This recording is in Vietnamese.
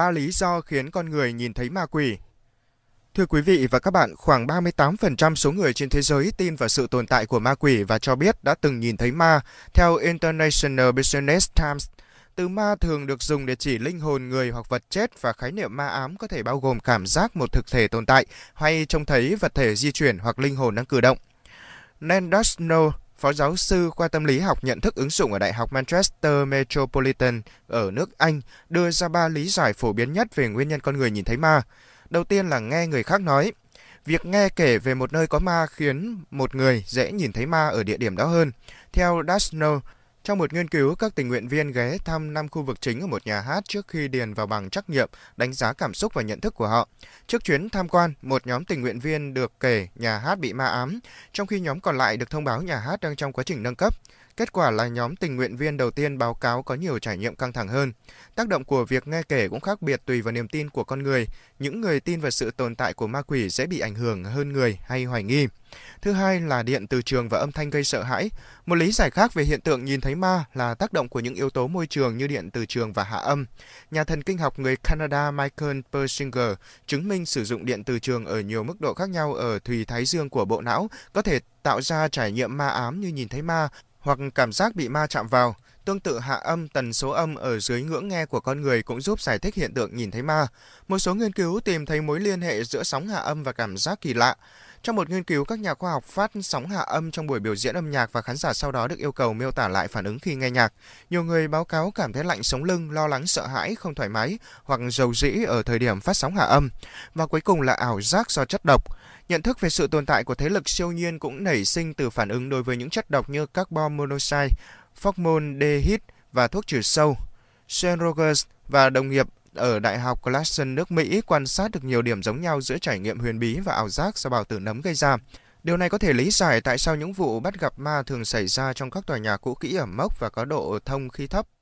ba lý do khiến con người nhìn thấy ma quỷ. Thưa quý vị và các bạn, khoảng 38% số người trên thế giới tin vào sự tồn tại của ma quỷ và cho biết đã từng nhìn thấy ma, theo International Business Times. Từ ma thường được dùng để chỉ linh hồn người hoặc vật chết và khái niệm ma ám có thể bao gồm cảm giác một thực thể tồn tại hay trông thấy vật thể di chuyển hoặc linh hồn đang cử động. Nandasno Phó giáo sư khoa tâm lý học nhận thức ứng dụng ở Đại học Manchester Metropolitan ở nước Anh đưa ra ba lý giải phổ biến nhất về nguyên nhân con người nhìn thấy ma. Đầu tiên là nghe người khác nói. Việc nghe kể về một nơi có ma khiến một người dễ nhìn thấy ma ở địa điểm đó hơn. Theo Dasno, trong một nghiên cứu, các tình nguyện viên ghé thăm 5 khu vực chính ở một nhà hát trước khi điền vào bảng trắc nghiệm, đánh giá cảm xúc và nhận thức của họ. Trước chuyến tham quan, một nhóm tình nguyện viên được kể nhà hát bị ma ám, trong khi nhóm còn lại được thông báo nhà hát đang trong quá trình nâng cấp. Kết quả là nhóm tình nguyện viên đầu tiên báo cáo có nhiều trải nghiệm căng thẳng hơn. Tác động của việc nghe kể cũng khác biệt tùy vào niềm tin của con người. Những người tin vào sự tồn tại của ma quỷ sẽ bị ảnh hưởng hơn người hay hoài nghi. Thứ hai là điện từ trường và âm thanh gây sợ hãi. Một lý giải khác về hiện tượng nhìn thấy ma là tác động của những yếu tố môi trường như điện từ trường và hạ âm. Nhà thần kinh học người Canada Michael Persinger chứng minh sử dụng điện từ trường ở nhiều mức độ khác nhau ở thùy thái dương của bộ não có thể tạo ra trải nghiệm ma ám như nhìn thấy ma hoặc cảm giác bị ma chạm vào. Tương tự hạ âm tần số âm ở dưới ngưỡng nghe của con người cũng giúp giải thích hiện tượng nhìn thấy ma. Một số nghiên cứu tìm thấy mối liên hệ giữa sóng hạ âm và cảm giác kỳ lạ. Trong một nghiên cứu, các nhà khoa học phát sóng hạ âm trong buổi biểu diễn âm nhạc và khán giả sau đó được yêu cầu miêu tả lại phản ứng khi nghe nhạc. Nhiều người báo cáo cảm thấy lạnh sống lưng, lo lắng, sợ hãi, không thoải mái hoặc dầu dĩ ở thời điểm phát sóng hạ âm. Và cuối cùng là ảo giác do chất độc. Nhận thức về sự tồn tại của thế lực siêu nhiên cũng nảy sinh từ phản ứng đối với những chất độc như carbon monoxide, dehid và thuốc trừ sâu. Sean Rogers và đồng nghiệp ở Đại học Clarkson nước Mỹ quan sát được nhiều điểm giống nhau giữa trải nghiệm huyền bí và ảo giác do bào tử nấm gây ra. Điều này có thể lý giải tại sao những vụ bắt gặp ma thường xảy ra trong các tòa nhà cũ kỹ ở mốc và có độ thông khí thấp.